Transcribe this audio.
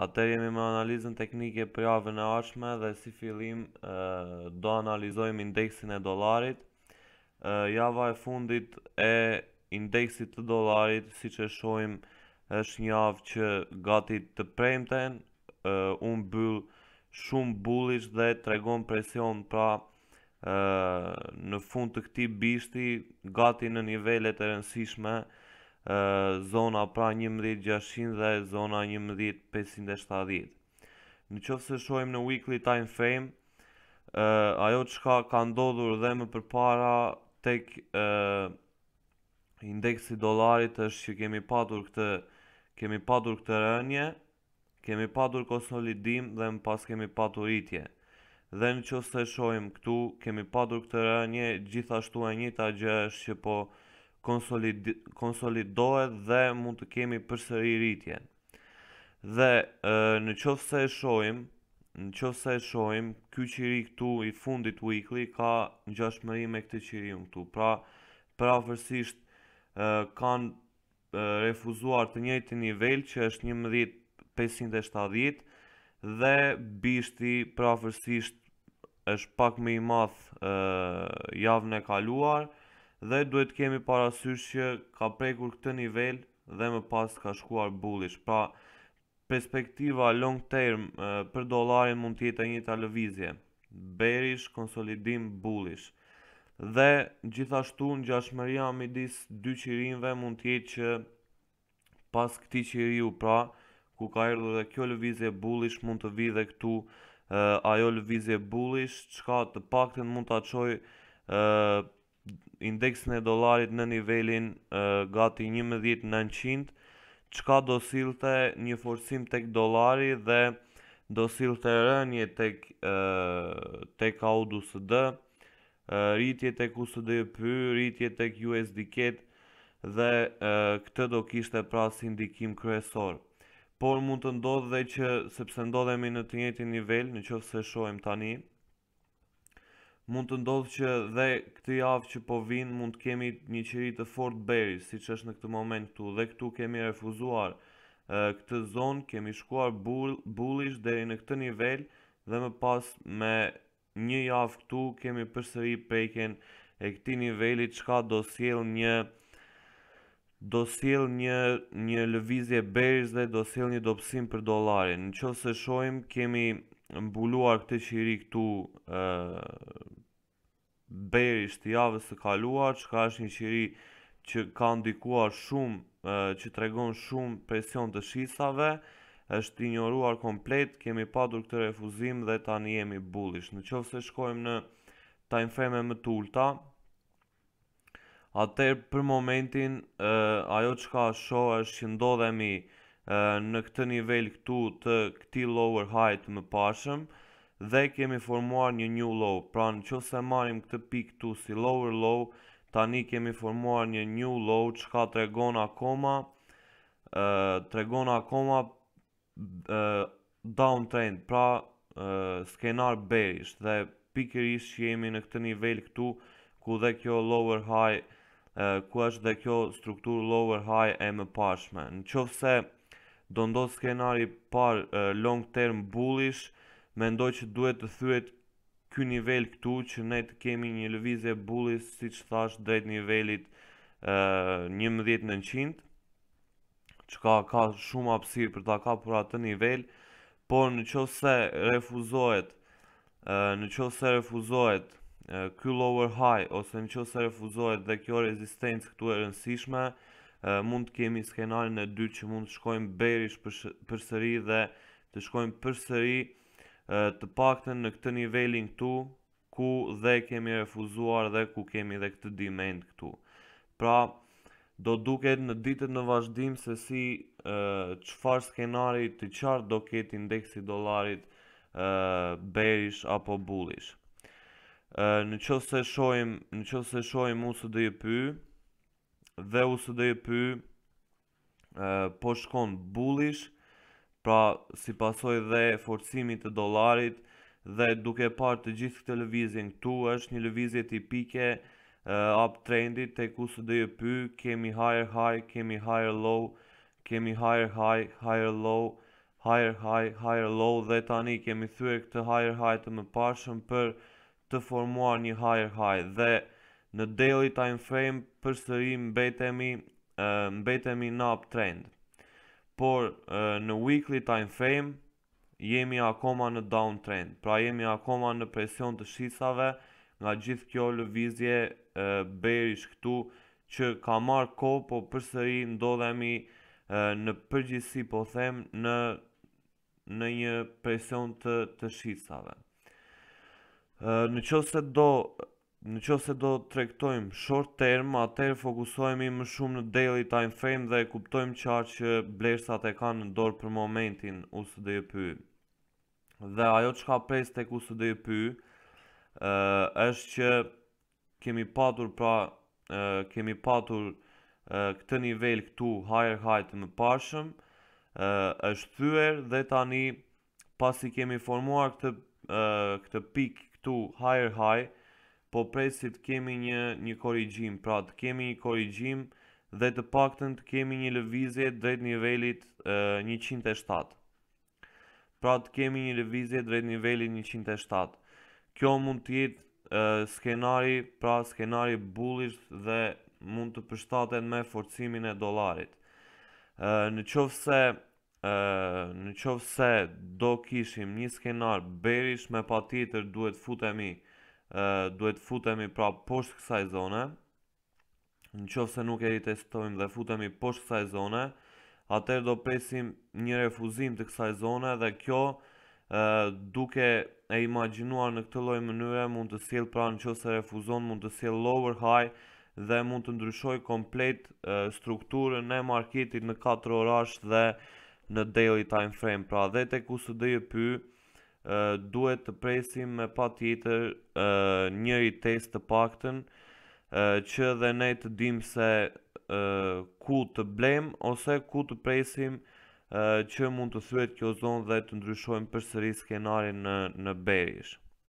Atër jemi me analizën teknike për javën e ardhshme dhe si fillim do analizojmë indeksin e dollarit. java e fundit e indeksit të dollarit, siç e shohim, është një javë që gati të premten, Unë bëllë mbyll shumë bullish dhe tregon presion pra në fund të këtij bishti gati në nivelet e rëndësishme zona pra 11600 dhe zona 11570. Në qofë se shojmë në weekly time frame, ajo që ka ndodhur dhe më përpara tek indeksi dolarit është që kemi patur këtë kemi patur këtë rënje, kemi patur konsolidim dhe më pas kemi patur itje Dhe në qoftë se shohim këtu kemi patur këtë rënje, gjithashtu e njëjta gjë është që po konsolidohet dhe mund të kemi përsëri rritjen. Dhe e, në qovë se e shojim, në qovë se e shojim, ky qiri këtu i fundit weekly ka në me këtë qiri në këtu. Pra, pra kanë e, refuzuar të njëti nivel që është një mëdhit dhe bishti pra është pak me i math javën e kaluar, dhe duhet kemi parasysh që ka prekur këtë nivel dhe më pas ka shkuar bullish. Pra, perspektiva long term për dolarin mund të jetë e njëta lëvizje, bearish konsolidim bullish. Dhe gjithashtu ngjashmëria midis dy qirinjve mund të jetë që pas këtij qiriu, pra, ku ka erdhur dhe kjo lëvizje bullish mund të vi këtu ajo lëvizje bullish, çka të paktën mund të çojë indeksin e dolarit në nivelin gati 11.900, qka do silte një forësim të këtë dolari dhe do rënje të rënje tek, tek rritje të rritje tek USD PY, rritje tek USD CAD dhe këtë do kishte pra si ndikim kryesor. Por mund të ndodhë dhe që, sepse ndodhemi në të njëti nivel, në qëfë se shojmë tani, mund të ndodhë që dhe këtë javë që po vinë mund të kemi një qëri të Fort Berry, si që është në këtë moment këtu, dhe këtu kemi refuzuar këtë zonë, kemi shkuar bullish dhe në këtë nivel, dhe më pas me një javë këtu kemi përsëri prejken e këti niveli qka do s'jel një do s'jel një një lëvizje bearish dhe do s'jel një dopsim për dolarin në shohim se shojmë kemi mbuluar këtë qiri këtu beri të javës së kaluar, që ka është një qiri që ka ndikuar shumë, që të regon shumë presion të shisave, është ignoruar komplet, kemi padur këtë refuzim dhe tani jemi bullish. Në qovë se shkojmë në time frame më të ulta, atër për momentin ajo që ka sho është që ndodhemi në këtë nivel këtu të këti lower height më pashëm, dhe kemi formuar një new low. Pra në që se marim këtë pik këtu si lower low, tani kemi formuar një new low që ka të regon akoma, të regon akoma downtrend, pra skenar bearish dhe pikërisht që jemi në këtë nivel këtu ku dhe kjo lower high ku është dhe kjo struktur lower high e më pashme në qofë se do ndo skenari par long term bullish mendoj që duhet të thyet ky nivel këtu që ne të kemi një lëvizje bullis si që thash drejt nivelit uh, 11.900 që ka, ka shumë apsir për ta ka për atë nivel por në qëfë se refuzohet uh, në se refuzohet uh, ky lower high ose në qëfë se refuzohet dhe kjo rezistencë këtu e rënsishme uh, mund të kemi skenarin e dy që mund të shkojmë berish për, për sëri dhe të shkojmë për sëri të pakten në këtë nivelin këtu, ku dhe kemi refuzuar dhe ku kemi dhe këtë demand këtu. Pra, do duket në ditët në vazhdim se si qëfar skenari të qartë do ketë indeksi dolarit e, bearish apo bullish. E, në qësë se shojmë, në qësë se shojmë usë dhe i pyë, dhe usë dhe i pyë, po shkon bullish, e, Pra si pasoj dhe forcimit të dolarit Dhe duke par të gjithë këtë lëvizjen këtu është një lëvizje tipike Up trendit të kusë dhe jëpy Kemi higher high, kemi higher low Kemi higher high, higher low Higher high, higher low Dhe tani kemi thyer këtë higher high të më pashëm për të formuar një higher high Dhe në daily time frame për sërim mbetemi në uptrend por uh, në weekly time frame jemi akoma në downtrend. Pra jemi akoma në presion të shisave nga gjithë kjo lëvizje uh, berish këtu që ka marrë ko, po përsëri ndodhemi uh, në përgjithsi po them në në një presion të të shisave. Uh, në qoftë se do në që se do trektojmë short term, atëherë fokusohemi më shumë në daily time frame dhe kuptojmë qartë që blersat e kanë në dorë për momentin USDJP. Dhe ajo çka pres tek USDJP ë është që kemi patur pra kemi patur këtë nivel këtu higher high të mëparshëm është thyer dhe tani pasi kemi formuar këtë këtë pik këtu higher high po presit kemi një një korrigjim, pra të kemi një korrigjim dhe të paktën të kemi një lëvizje drejt nivelit e, 107. Pra të kemi një lëvizje drejt nivelit 107. Kjo mund të jetë skenari, pra skenari bullish dhe mund të përshtatet me forcimin e dollarit. Në qovë se Në qovë se do kishim një skenar berish me pati duhet futemi duhet futemi pra poshtë kësaj zone. Në qofë se nuk e ritestojmë dhe futemi poshtë kësaj zone, atër do presim një refuzim të kësaj zone dhe kjo duke e imaginuar në këtë loj mënyre mund të siel pra në qofë se refuzon mund të siel lower high dhe mund të ndryshoj komplet strukturën në marketit në 4 orash dhe në daily time frame pra dhe të kusë dhe jë pyë duhet të presim me pa tjetër njëri test të pakten që dhe ne të dim se ku të blem ose ku të presim që mund të thuet kjo zonë dhe të ndryshojmë përsëri skenarin në berish.